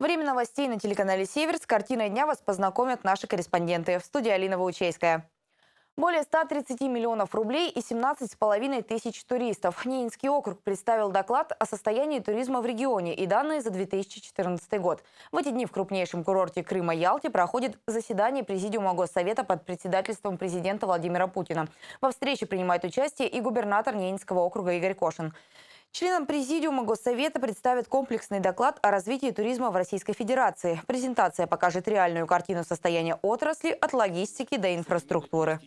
Время новостей на телеканале «Север» с картиной дня вас познакомят наши корреспонденты. В студии Алина Ваучейская. Более 130 миллионов рублей и 17,5 тысяч туристов. Нинский округ представил доклад о состоянии туризма в регионе и данные за 2014 год. В эти дни в крупнейшем курорте Крыма Ялте проходит заседание Президиума Госсовета под председательством президента Владимира Путина. Во встрече принимает участие и губернатор Нинского округа Игорь Кошин. Членам Президиума Госсовета представят комплексный доклад о развитии туризма в Российской Федерации. Презентация покажет реальную картину состояния отрасли от логистики до инфраструктуры.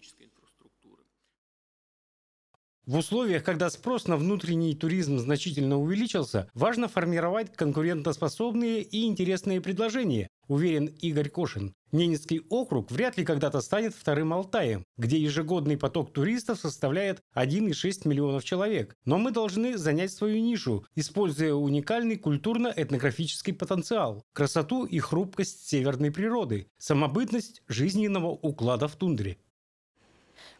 В условиях, когда спрос на внутренний туризм значительно увеличился, важно формировать конкурентоспособные и интересные предложения, уверен Игорь Кошин. Ненецкий округ вряд ли когда-то станет вторым Алтаем, где ежегодный поток туристов составляет 1,6 миллионов человек. Но мы должны занять свою нишу, используя уникальный культурно-этнографический потенциал, красоту и хрупкость северной природы, самобытность жизненного уклада в тундре.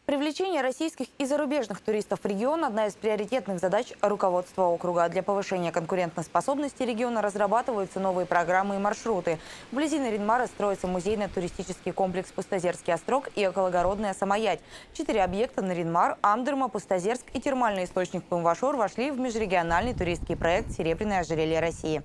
Привлечение российских и зарубежных туристов в регион – одна из приоритетных задач руководства округа. Для повышения конкурентоспособности региона разрабатываются новые программы и маршруты. Вблизи Наринмара строится музейно-туристический комплекс «Пустозерский острог» и окологородная «Самоять». Четыре объекта – Наринмар, Андерма, Пустозерск и термальный источник Пымвашор – вошли в межрегиональный туристский проект «Серебряное ожерелье России».